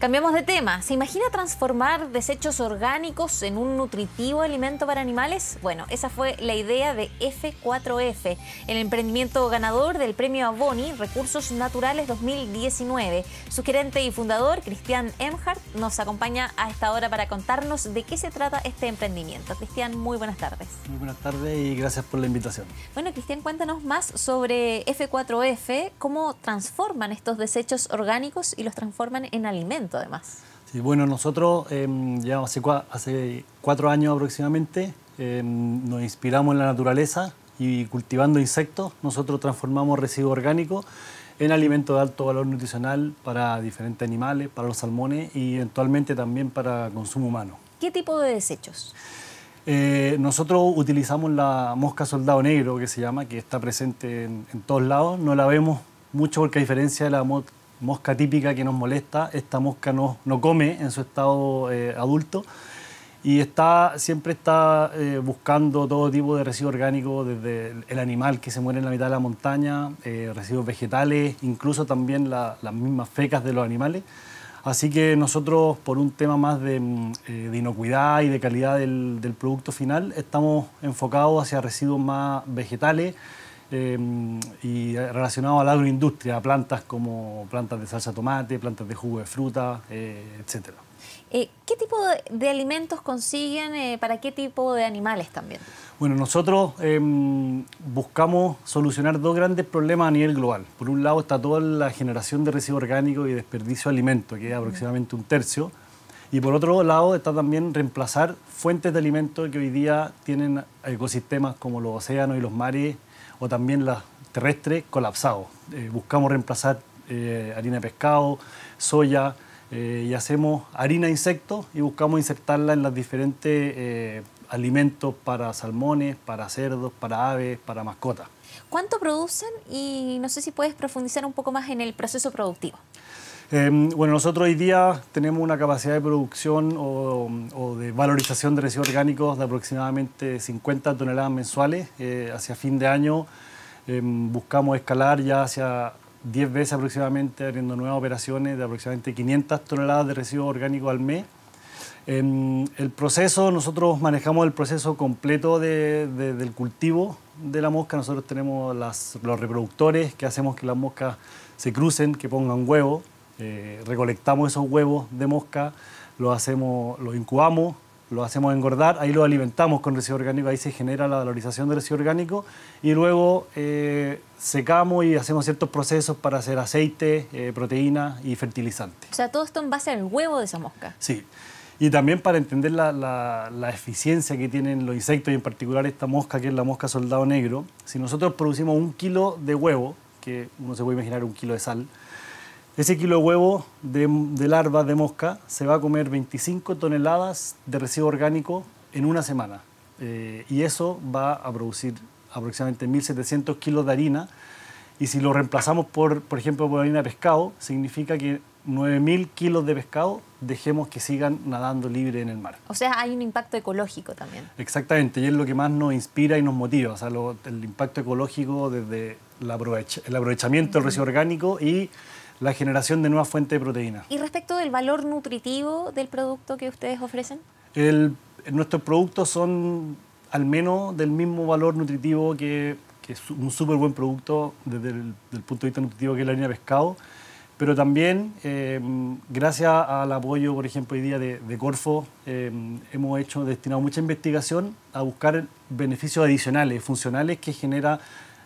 Cambiamos de tema. ¿Se imagina transformar desechos orgánicos en un nutritivo alimento para animales? Bueno, esa fue la idea de F4F, el emprendimiento ganador del premio Aboni Recursos Naturales 2019. Su gerente y fundador, Cristian Emhart, nos acompaña a esta hora para contarnos de qué se trata este emprendimiento. Cristian, muy buenas tardes. Muy buenas tardes y gracias por la invitación. Bueno, Cristian, cuéntanos más sobre F4F, cómo transforman estos desechos orgánicos y los transforman en alimentos además. Sí, bueno, nosotros em, ya hace, cuatro años aproximadamente em, nos inspiramos en la naturaleza y cultivando insectos, nosotros transformamos residuos orgánicos en alimento de alto valor nutricional para diferentes animales, para los salmones y eventualmente también para consumo humano. ¿Qué tipo de desechos? Eh, nosotros utilizamos la mosca soldado negro, que se llama, que está presente en, todos lados. No la vemos mucho porque a diferencia de la, mosca mosca típica que nos molesta. Esta mosca no, come en su estado eh, adulto y está, siempre está eh, buscando todo tipo de residuos orgánico, desde el animal que se muere en la mitad de la montaña, eh, residuos vegetales, incluso también las mismas fecas de los animales. Así que nosotros, por un tema más de, mm, inocuidad y de calidad del producto final, estamos enfocados hacia residuos más vegetales, este, mm, y relacionado a la agroindustria, plantas como plantas de salsa tomate, plantas de jugo de fruta, etc. Eh, etcétera. Eh, ¿Qué tipo de, alimentos consiguen eh, para qué tipo de animales también? Bueno, nosotros em, buscamos solucionar dos grandes problemas a nivel global. Por un lado está toda la generación de residuos orgánicos y desperdicio de alimentos, que es aproximadamente un tercio. Y por otro lado está también reemplazar fuentes de alimentos que hoy día tienen ecosistemas como los océanos y los mares o también las terrestres colapsados. Eh, buscamos reemplazar eh, harina de pescado, soya eh, y hacemos harina de insectos y buscamos insertarla en los diferentes alimentos para salmones, para cerdos, para aves, para mascotas. ¿Cuánto producen? Y no sé si puedes profundizar un poco más en el proceso productivo. Em, bueno, nosotros hoy día tenemos una capacidad de producción o, de valorización de residuos orgánicos de aproximadamente 50 toneladas mensuales. Eh, hacia fin de año em, buscamos escalar ya hacia 10 veces aproximadamente, abriendo nuevas operaciones de aproximadamente 500 toneladas de residuos orgánicos al mes. Em, el proceso, nosotros manejamos el proceso completo del cultivo de la mosca. Nosotros tenemos los reproductores que hacemos que las moscas se crucen, que pongan huevo, eh, recolectamos esos huevos de mosca, los, hacemos, los incubamos, los hacemos engordar, ahí los alimentamos con residuo orgánico, ahí se genera la valorización del residuo orgánico y luego eh, secamos y hacemos ciertos procesos para hacer aceite, eh, proteína y fertilizante. O sea, todo esto en base al huevo de esa mosca. Sí. Y también para entender la, eficiencia que tienen los insectos y en particular esta mosca que es la mosca soldado negro, si nosotros producimos un kilo de huevo, que uno se puede imaginar un kilo de sal, ese kilo de huevo de, larva de mosca se va a comer 25 toneladas de residuo orgánico en una semana. Eh, y eso va a producir aproximadamente 1.700 kilos de harina. Y si lo reemplazamos por, por ejemplo, por harina de pescado, significa que 9.000 kilos de pescado dejemos que sigan nadando libre en el mar. O sea, hay un impacto ecológico también. Exactamente, y es lo que más nos inspira y nos motiva, o sea, el impacto ecológico desde la el aprovechamiento del residuo orgánico y la generación de nuevas fuentes de proteínas. ¿Y respecto del valor nutritivo del producto que ustedes ofrecen? El, nuestros productos son al menos del mismo valor nutritivo que, es un súper buen producto desde el, punto de vista nutritivo que es la harina de pescado, pero también eh, gracias al apoyo, por ejemplo, hoy día de, Corfo, eh, hemos hecho, destinado mucha investigación a buscar beneficios adicionales, funcionales que genera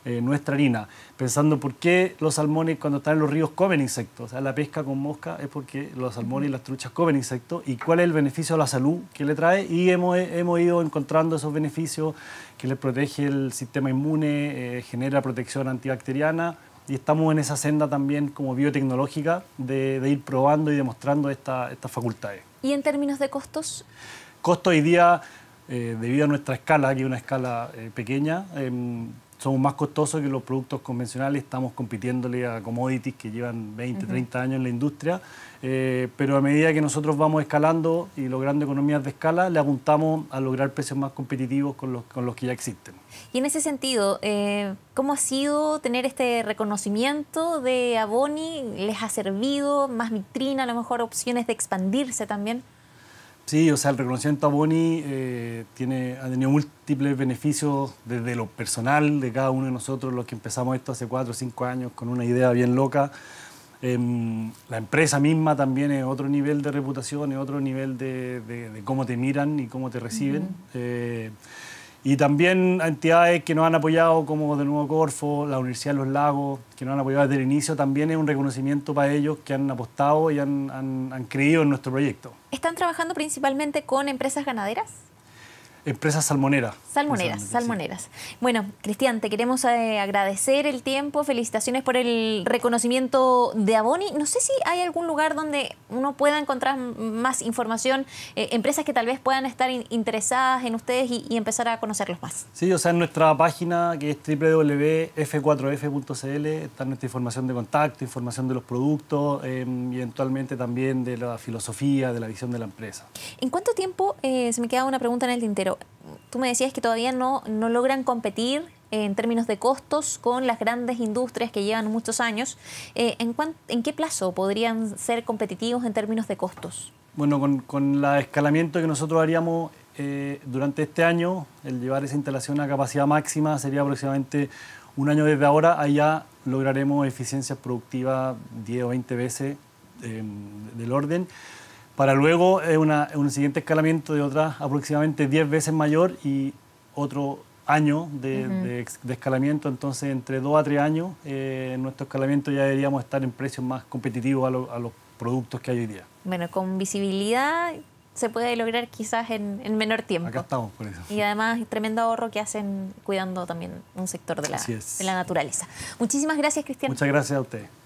eh, nuestra harina. Pensando por qué los salmones cuando están en los ríos comen insectos. O la pesca con mosca es porque los salmones y las truchas comen insectos y cuál es el beneficio a la salud que le trae. Y hemos, ido encontrando esos beneficios que les protege el sistema inmune, eh, genera protección antibacteriana, y estamos en esa senda también como biotecnológica de, ir probando y demostrando estas facultades. ¿Y en términos de costos? Costo hoy día, eh, debido a nuestra escala, que es una escala pequeña, em, somos más costosos que los productos convencionales, estamos compitiéndole a commodities que llevan 20, 30 años en la industria, eh, pero a medida que nosotros vamos escalando y logrando economías de escala, le apuntamos a lograr precios más competitivos con los, con los que ya existen. Y en ese sentido, eh, ¿cómo ha sido tener este reconocimiento de Aboni? ¿Les ha servido más vitrina, a lo mejor opciones de expandirse también? Sí, o sea, el reconocimiento a Boni eh, tiene, ha tenido múltiples beneficios desde lo personal de cada uno de nosotros, los que empezamos esto hace cuatro o cinco años con una idea bien loca. Em, la empresa misma también es otro nivel de reputación, es otro nivel de, cómo te miran y cómo te reciben. Y también entidades que nos han apoyado, como de nuevo Corfo, la Universidad de los Lagos, que nos han apoyado desde el inicio, también es un reconocimiento para ellos que han apostado y han, han creído en nuestro proyecto. ¿Están trabajando principalmente con empresas ganaderas? Empresas salmonera. salmoneras. Salmoneras, salmoneras. Bueno, Cristian, te queremos eh, agradecer el tiempo, felicitaciones por el reconocimiento de Aboni. No sé si hay algún lugar donde uno pueda encontrar más información, eh, empresas que tal vez puedan estar interesadas en ustedes y, empezar a conocerlos más. Sí, o sea, en nuestra página que es www.f4f.cl está nuestra información de contacto, información de los productos em, eventualmente también de la filosofía, de la visión de la empresa. ¿En cuánto tiempo, eh, se me queda una pregunta en el tintero, tú me decías que todavía no, logran competir en términos de costos con las grandes industrias que llevan muchos años. Eh, ¿en, qué plazo podrían ser competitivos en términos de costos? Bueno, con, con el escalamiento que nosotros haríamos eh, durante este año, el llevar esa instalación a capacidad máxima sería aproximadamente un año desde ahora, allá lograremos eficiencia productiva 10 o 20 veces eh, del orden para luego eh, una, un siguiente escalamiento de otras aproximadamente 10 veces mayor y otro año de, escalamiento, entonces entre 2 a 3 años eh, nuestro escalamiento ya deberíamos estar en precios más competitivos a, los productos que hay hoy día. Bueno, con visibilidad se puede lograr quizás en, menor tiempo. Acá estamos por eso. Y además tremendo ahorro que hacen cuidando también un sector de la, de la naturaleza. Muchísimas gracias, Cristian. Muchas gracias a usted.